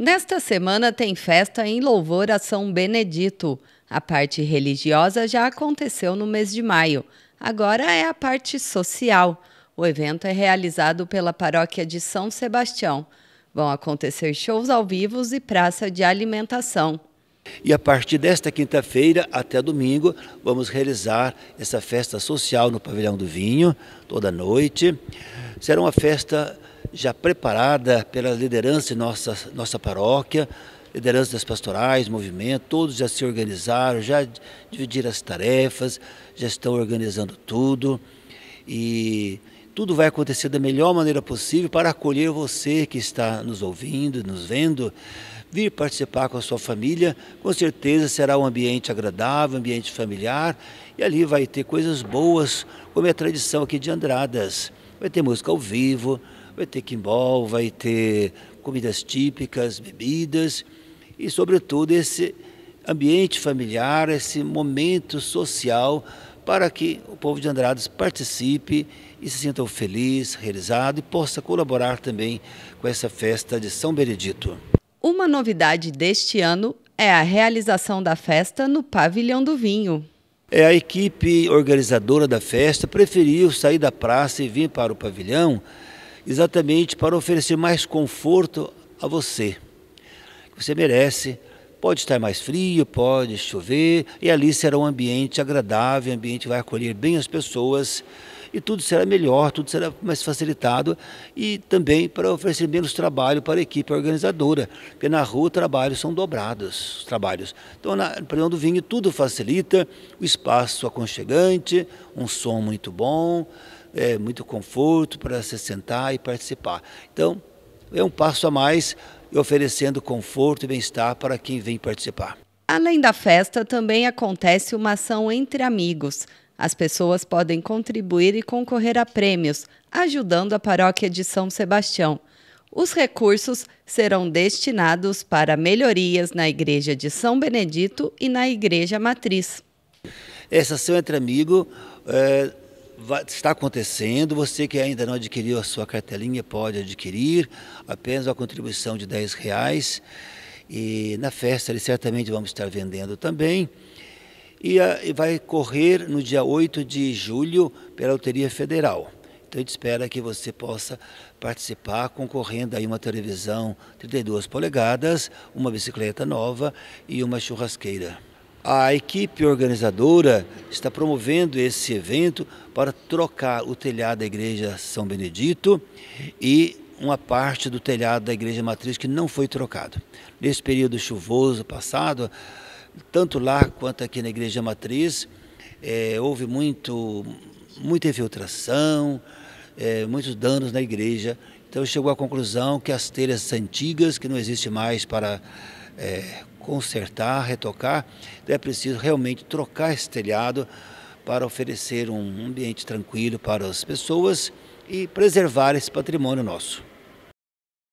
Nesta semana tem festa em louvor a São Benedito. A parte religiosa já aconteceu no mês de maio, agora é a parte social. O evento é realizado pela paróquia de São Sebastião. Vão acontecer shows ao vivo e praça de alimentação. E a partir desta quinta-feira até domingo, vamos realizar essa festa social no Pavilhão do Vinho, toda noite. Será uma festa já preparada pela liderança de nossa, nossa paróquia, liderança das pastorais, movimento, todos já se organizaram, já dividiram as tarefas, já estão organizando tudo. E tudo vai acontecer da melhor maneira possível para acolher você que está nos ouvindo, nos vendo. Vir participar com a sua família, com certeza será um ambiente agradável, um ambiente familiar, e ali vai ter coisas boas, como é a tradição aqui de Andradas. Vai ter música ao vivo, Vai ter quimbol, vai ter comidas típicas, bebidas e, sobretudo, esse ambiente familiar, esse momento social para que o povo de Andradas participe e se sinta feliz, realizado e possa colaborar também com essa festa de São Benedito. Uma novidade deste ano é a realização da festa no Pavilhão do Vinho. É, a equipe organizadora da festa preferiu sair da praça e vir para o pavilhão exatamente para oferecer mais conforto a você. Você merece. Pode estar mais frio, pode chover, e ali será um ambiente agradável, um ambiente que vai acolher bem as pessoas, e tudo será melhor, tudo será mais facilitado, e também para oferecer menos trabalho para a equipe organizadora, porque na rua os trabalhos são dobrados, os trabalhos. Então, na prisão do vinho, tudo facilita, o espaço aconchegante, um som muito bom, é, muito conforto para se sentar e participar. Então, é um passo a mais oferecendo conforto e bem-estar para quem vem participar. Além da festa, também acontece uma ação entre amigos. As pessoas podem contribuir e concorrer a prêmios, ajudando a paróquia de São Sebastião. Os recursos serão destinados para melhorias na Igreja de São Benedito e na Igreja Matriz. Essa ação entre amigos é Vai, está acontecendo, você que ainda não adquiriu a sua cartelinha pode adquirir, apenas a contribuição de 10 reais. E na festa eles certamente vamos estar vendendo também. E, a, ah, e vai correr no dia 8 de julho pela Loteria Federal. Então a gente espera que você possa participar concorrendo aí uma televisão 32 polegadas, uma bicicleta nova e uma churrasqueira. A equipe organizadora está promovendo esse evento para trocar o telhado da Igreja São Benedito e uma parte do telhado da Igreja Matriz que não foi trocado. Nesse período chuvoso passado, tanto lá quanto aqui na Igreja Matriz, é, houve muito, muita infiltração, é, muitos danos na igreja. Então chegou à conclusão que as telhas antigas, que não existe mais para é, consertar, retocar. Então é preciso realmente trocar esse telhado para oferecer um ambiente tranquilo para as pessoas e preservar esse patrimônio nosso.